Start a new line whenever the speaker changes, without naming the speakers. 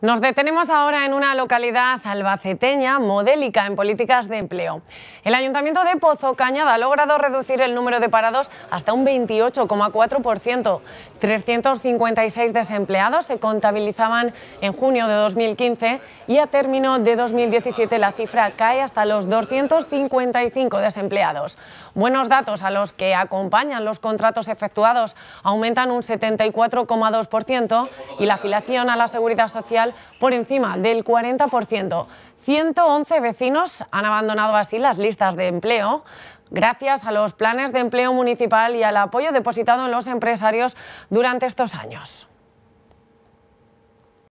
Nos detenemos ahora en una localidad albaceteña modélica en políticas de empleo. El Ayuntamiento de Pozo Cañada ha logrado reducir el número de parados hasta un 28,4%. 356 desempleados se contabilizaban en junio de 2015 y a término de 2017 la cifra cae hasta los 255 desempleados. Buenos datos a los que acompañan los contratos efectuados aumentan un 74,2% y la afiliación a la seguridad social por encima del 40%. 111 vecinos han abandonado así las listas de empleo gracias a los planes de empleo municipal y al apoyo depositado en los empresarios durante estos años.